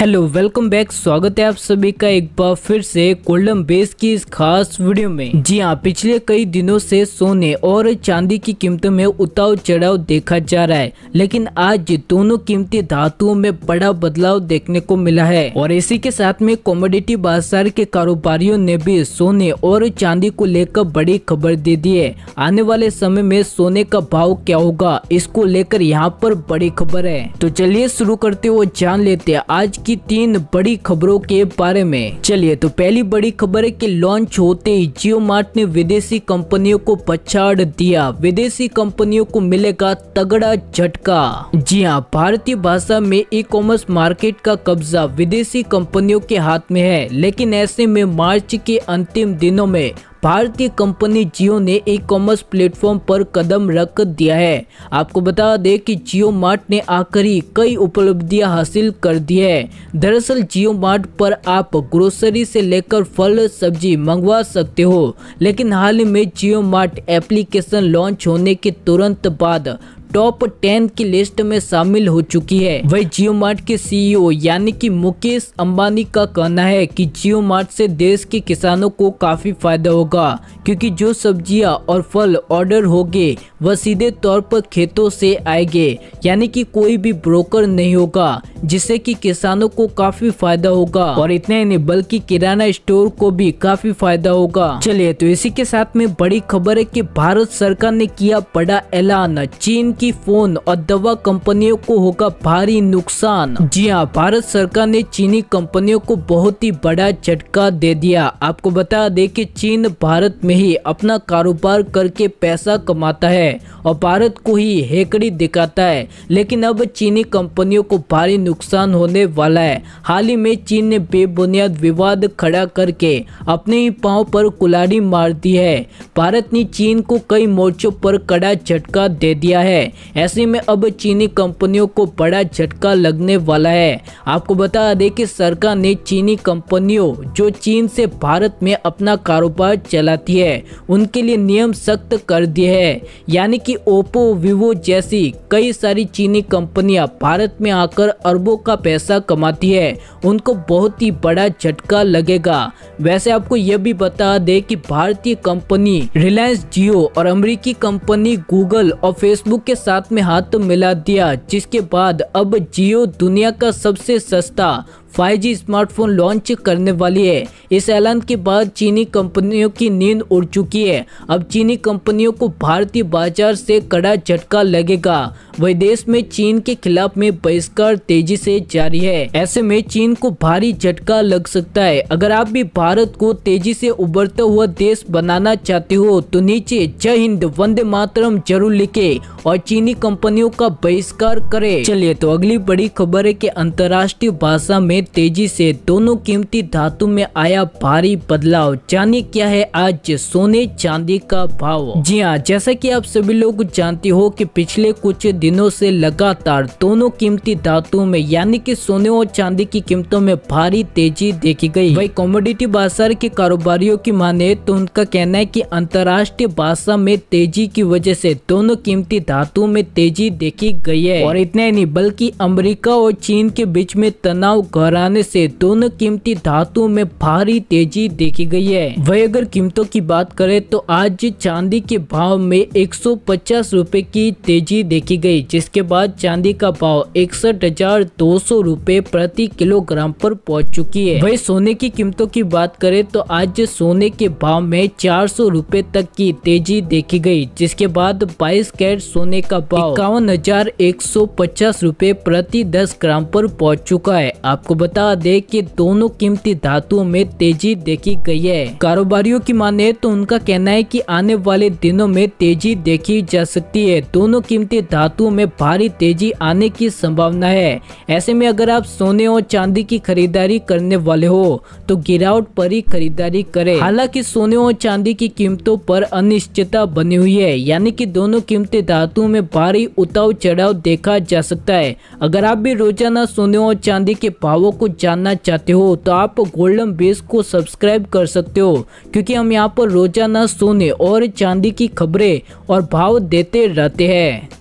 hello welcome back स्वागत है आप सभी का एक बार फिर से कोल्डम बेस की इस खास वीडियो में जी हाँ पिछले कई दिनों से सोने और चांदी की कीमतों में उतार चढ़ाव देखा जा रहा है लेकिन आज दोनों कीमती धातुओं में बड़ा बदलाव देखने को मिला है और इसी के साथ में कॉमोडिटी बाजार के कारोबारियों ने भी सोने और चांदी को लेकर बड़ी खबर दे दी है आने वाले समय में सोने का भाव क्या होगा इसको लेकर यहाँ पर बड़ी खबर है तो चलिए शुरू करते हुए जान लेते आज की तीन बड़ी खबरों के बारे में चलिए तो पहली बड़ी खबर है कि लॉन्च होते ही जियो मार्ट ने विदेशी कंपनियों को पछाड़ दिया विदेशी कंपनियों को मिलेगा तगड़ा झटका जी हाँ भारतीय भाषा में ई कॉमर्स मार्केट का कब्जा विदेशी कंपनियों के हाथ में है लेकिन ऐसे में मार्च के अंतिम दिनों में भारतीय कंपनी जियो ने ई कॉमर्स प्लेटफॉर्म पर कदम रख दिया है आपको बता दें कि जियो मार्ट ने आकर ही कई उपलब्धियां हासिल कर दी है दरअसल जियो मार्ट पर आप ग्रोसरी से लेकर फल सब्जी मंगवा सकते हो लेकिन हाल ही में जियो मार्ट एप्लीकेशन लॉन्च होने के तुरंत बाद टॉप टेन की लिस्ट में शामिल हो चुकी है वही जियो मार्ट के सीईओ e यानी कि मुकेश अंबानी का कहना है कि जियो मार्ट से देश के किसानों को काफी फायदा होगा क्योंकि जो सब्जियां और फल ऑर्डर होंगे वह सीधे तौर पर खेतों से आएंगे यानी कि कोई भी ब्रोकर नहीं होगा जिससे कि किसानों को काफी फायदा होगा और इतना ही नहीं बल्कि किराना स्टोर को भी काफी फायदा होगा चलिए तो इसी के साथ में बड़ी खबर है कि भारत सरकार ने किया बड़ा ऐलान चीन की फोन और दवा कंपनियों को होगा भारी नुकसान जी हाँ भारत सरकार ने चीनी कंपनियों को बहुत ही बड़ा झटका दे दिया आपको बता दे कि चीन भारत में ही अपना कारोबार करके पैसा कमाता है और भारत को ही हेकड़ी दिखाता है लेकिन अब चीनी कंपनियों को भारी नुकसान होने वाला है हाल ही में चीन ने बेबुनियाद विवाद खड़ा करके अपने ही पाँव पर कुलाड़ी मार दी है भारत ने चीन को कई मोर्चों पर कड़ा झटका दे दिया है ऐसे में अब चीनी कंपनियों को बड़ा झटका लगने वाला है आपको बता दें कि सरकार ने चीनी कंपनियों जो चीन से भारत में अपना कारोबार चलाती है उनके लिए नियम सख्त कर दिए हैं यानी कि ओप्पो वीवो जैसी कई सारी चीनी कंपनियां भारत में आकर अरबों का पैसा कमाती है उनको बहुत ही बड़ा झटका लगेगा वैसे आपको यह भी बता दे कि भारतीय कंपनी रिलायंस जियो और अमेरिकी कंपनी गूगल और फेसबुक के साथ में हाथ मिला दिया जिसके बाद अब जियो दुनिया का सबसे सस्ता 5G स्मार्टफोन लॉन्च करने वाली है इस ऐलान के बाद चीनी कंपनियों की नींद उड़ चुकी है अब चीनी कंपनियों को भारतीय बाजार से कड़ा झटका लगेगा विदेश में चीन के खिलाफ में बहिष्कार तेजी से जारी है ऐसे में चीन को भारी झटका लग सकता है अगर आप भी भारत को तेजी से उबरता हुआ देश बनाना चाहते हो तो नीचे जय हिंद वंदे मातरम जरूर लिखे और चीनी कंपनियों का बहिष्कार करे चलिए तो अगली बड़ी खबर है की अंतर्राष्ट्रीय भाषा में तेजी से दोनों कीमती धातु में आया आया भारी बदलाव जानिए क्या है आज सोने चांदी का भाव जी हाँ जैसा कि आप सभी लोग जानते हो कि पिछले कुछ दिनों से लगातार दोनों कीमती धातुओं में यानी कि सोने और चांदी की कीमतों में भारी तेजी देखी गई वही कॉमोडिटी बाजार के कारोबारियों की माने तो उनका कहना है की अंतर्राष्ट्रीय भाषा में तेजी की वजह से दोनों कीमती धातुओं में तेजी देखी गई है और इतना ही नहीं बल्कि अमरीका और चीन के बीच में तनाव घराने से दोनों कीमती धातुओं में भारी भारी तेजी देखी गई है वही अगर कीमतों की बात करें तो आज चांदी के भाव में एक सौ की तेजी देखी गई जिसके बाद चांदी का भाव इकसठ हजार दो सौ प्रति किलोग्राम पर पहुंच चुकी है वही सोने की कीमतों की बात करें तो आज सोने के भाव में चार सौ तक की तेजी देखी गई जिसके बाद 22 कैरेट सोने का भाव इक्यावन हजार एक सौ पचास रूपए प्रति 10 ग्राम पर पहुंच चुका है आपको बता दें कि दोनों कीमती धातुओं में तेजी देखी गई है कारोबारियों की माने तो उनका कहना है की आने वाले दिनों में तेजी देखी जा सकती है दोनों कीमती धातुओं में भारी तेजी आने की संभावना है ऐसे में अगर आप सोने और चांदी की खरीदारी करने वाले हो तो गिरावट पर ही खरीदारी करें हालांकि सोने और चांदी की कीमतों पर अनिश्चितता बनी हुई है यानी की दोनों कीमती धातुओं में भारी उतार चढ़ाव देखा जा सकता है अगर आप भी रोजाना सोने और चांदी के भावों को जानना चाहते हो तो आप गोल्डन बेस को सब्सक्राइब कर सकते हो क्योंकि हम यहाँ पर रोजाना सोने और चांदी की खबरें और भाव देते रहते हैं